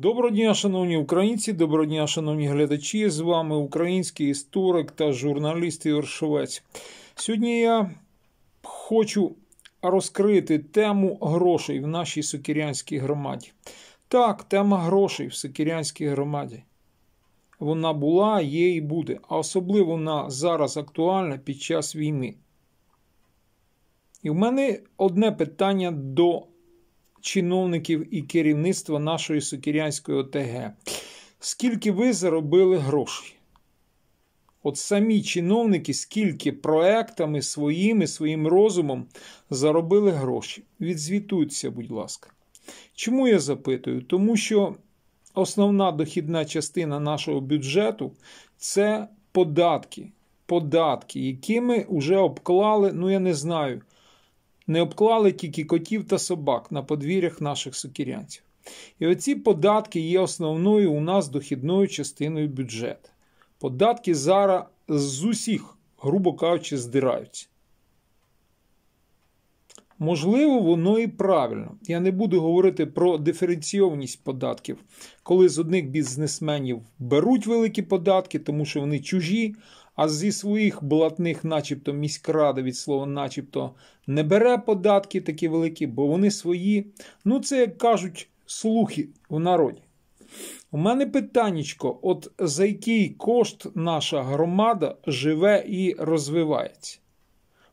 Доброго дня, шановні українці, доброго дня, шановні глядачі. З вами український історик та журналіст Ігор Сьогодні я хочу розкрити тему грошей в нашій Сокірянській громаді. Так, тема грошей в Сокірянській громаді. Вона була, є і буде, а особливо вона зараз актуальна під час війни. І в мене одне питання до чиновників і керівництва нашої Сокірянської ОТГ. Скільки ви заробили грошей? От самі чиновники, скільки проектами своїми, своїм розумом заробили гроші. Відзвітуйтеся, будь ласка. Чому я запитую? Тому що основна дохідна частина нашого бюджету це податки, податки, якими вже обклали, ну я не знаю не обклали тільки котів та собак на подвір'ях наших сукірянців. І оці податки є основною у нас дохідною частиною бюджету. Податки зараз з усіх, грубо кажучи, здираються. Можливо, воно і правильно. Я не буду говорити про диференційованість податків, коли з одних бізнесменів беруть великі податки, тому що вони чужі, а зі своїх блатних, начебто міськрада від слова, начебто не бере податки такі великі, бо вони свої. Ну, це як кажуть слухи в народі. У мене питаннячко, от за який кошт наша громада живе і розвивається?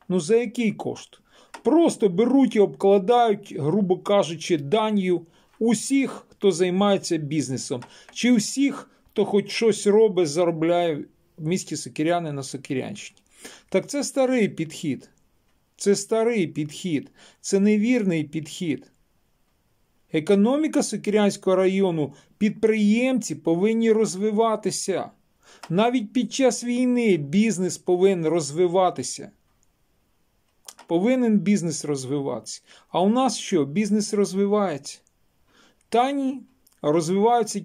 Ну, за який кошт? Просто беруть і обкладають, грубо кажучи, данію усіх, хто займається бізнесом, чи усіх, хто хоч щось робить, заробляє в місті Сокиряни на Сокирянщині. Так це старий підхід. Це старий підхід, це невірний підхід. Економіка Сокирянського району підприємці повинні розвиватися. Навіть під час війни бізнес повинен розвиватися. Повинен бізнес розвиватися. А у нас що? Бізнес розвивається? Та ні розвиваються,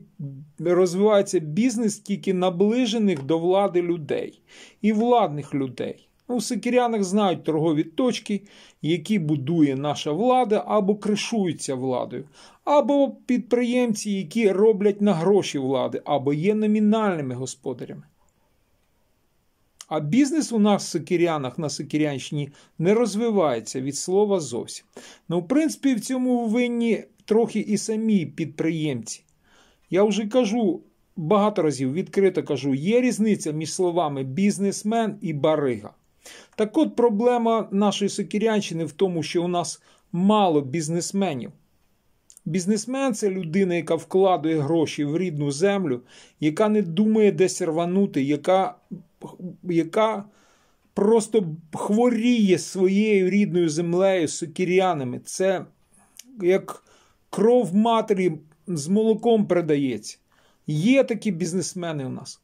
розвивається бізнес тільки наближених до влади людей і владних людей. Ну, у Сикірянах знають торгові точки, які будує наша влада або кришуються владою, або підприємці, які роблять на гроші влади, або є номінальними господарями. А бізнес у нас в Сикірянах на Сикірянщині не розвивається від слова зовсім. Ну, в принципі, в цьому винні трохи і самі підприємці. Я вже кажу багато разів відкрито кажу, є різниця між словами бізнесмен і барига. Так от проблема нашої Сокірянщини в тому, що у нас мало бізнесменів. Бізнесмен це людина, яка вкладує гроші в рідну землю, яка не думає десь рванути, яка яка просто хворіє своєю рідною землею, сокірянами. Це як кров матері з молоком передається. Є такі бізнесмени у нас,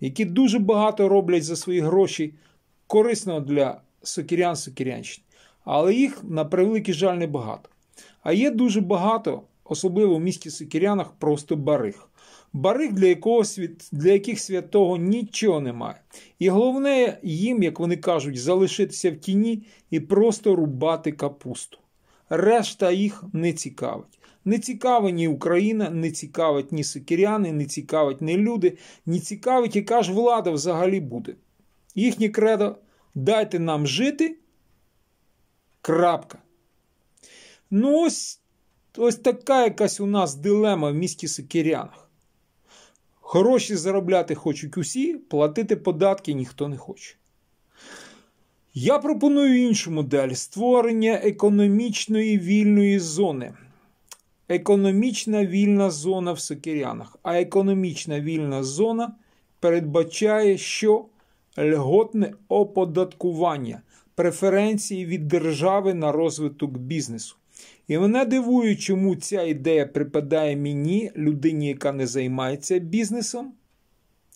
які дуже багато роблять за свої гроші корисного для сокірян сокірянщини. Але їх, на превеликий жаль, небагато. А є дуже багато, особливо в місті Сокірянах, просто барих. Барих, для якого, для яких святого нічого немає. І головне їм, як вони кажуть, залишитися в тіні і просто рубати капусту решта їх не цікавить. Не цікавить ні Україна, не цікавить ні сикіряни, не цікавить ні люди, не цікавить, яка ж влада взагалі буде. Їхнє кредо дайте нам жити. крапка. Ну, ось ось така якась у нас дилема в місті Сикірянах. Гроші заробляти хочуть усі, платити податки ніхто не хоче. Я пропоную іншу модель створення економічної вільної зони. Економічна вільна зона в Сокирянах. А економічна вільна зона передбачає, що льготне оподаткування, преференції від держави на розвиток бізнесу. І мене дивує, чому ця ідея припадає мені, людині, яка не займається бізнесом,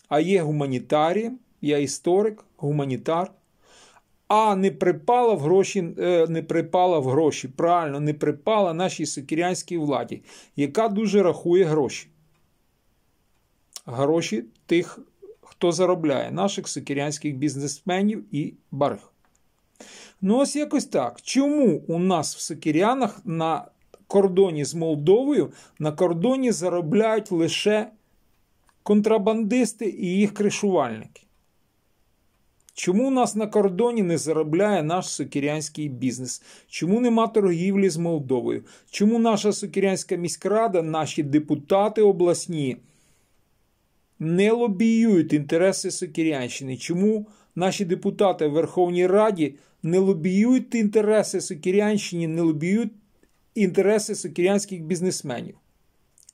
а є гуманітарієм, я історик, гуманітар. А не припала в гроші, е, не припала в гроші. Правильно, не припала нашій сикірянській владі, яка дуже рахує гроші. Гроші тих, хто заробляє, наших сикірянських бізнесменів і барих. Ну, ось якось так. Чому у нас в Сикірянах на кордоні з Молдовою на кордоні заробляють лише контрабандисти і їх кришувальники? Чому у нас на кордоні не заробляє наш сукірянський бізнес? Чому нема торгівлі з Молдовою? Чому наша сукірянська міськрада, наші депутати обласні не лобіюють інтереси Сукірянщини? Чому наші депутати в Верховній Раді не лобіюють інтереси Сукірянщини, не лобіюють інтереси сукірянських бізнесменів?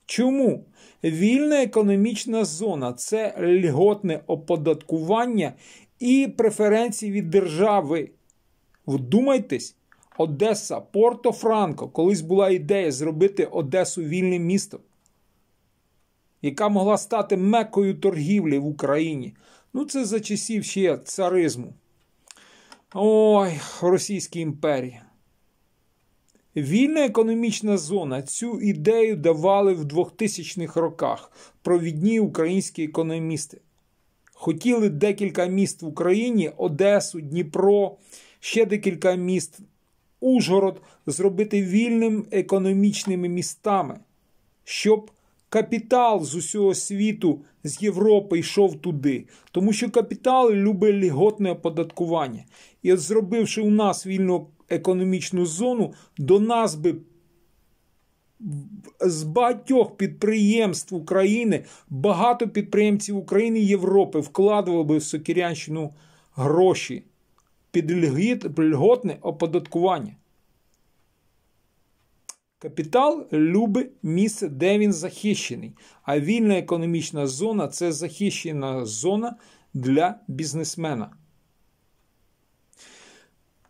Чому вільна економічна зона це льготне оподаткування і преференції від держави. Вдумайтесь, Одеса, Порто Франко, колись була ідея зробити Одесу вільним містом, яка могла стати мекою торгівлі в Україні. Ну, це за часів ще царизму. Ой, Російській імперії. Вільна економічна зона цю ідею давали в 2000 х роках провідні українські економісти. Хотіли декілька міст в Україні: Одесу, Дніпро, ще декілька міст, Ужгород зробити вільним економічними містами, щоб капітал з усього світу, з Європи йшов туди. Тому що капітал любить ліготне оподаткування. І от зробивши у нас вільну економічну зону, до нас би з багатьох підприємств України, багато підприємців України і Європи вкладували би в Сокірянщину гроші під льготне оподаткування. Капітал любить місце, де він захищений. А вільна економічна зона це захищена зона для бізнесмена.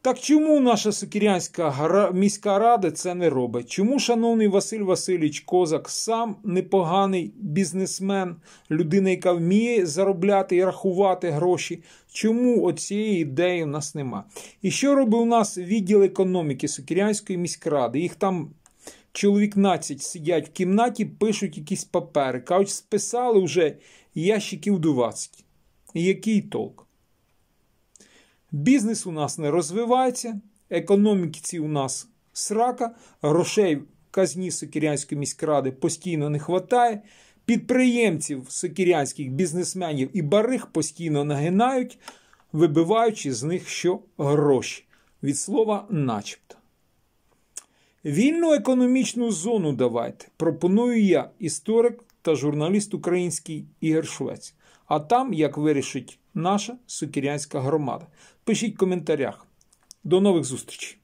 Так чому наша Сокірянська міська рада це не робить? Чому, шановний Василь Васильович Козак, сам непоганий бізнесмен, людина, яка вміє заробляти і рахувати гроші? Чому оцієї ідеї в нас нема? І що робить у нас відділ економіки Сокірянської міськради? Їх там. Чоловік нацять сидять в кімнаті, пишуть якісь папери. Кажуть, списали вже ящиків 20. Який толк? Бізнес у нас не розвивається, економіці у нас срака, грошей в казні Сокірянської міськради постійно не вистачає. Підприємців сокірянських бізнесменів і барих постійно нагинають, вибиваючи з них що гроші від слова начебто. Вільну економічну зону давайте. Пропоную я, історик та журналіст український Ігор Швець. А там, як вирішить наша сукірянська громада. Пишіть в коментарях. До нових зустрічей!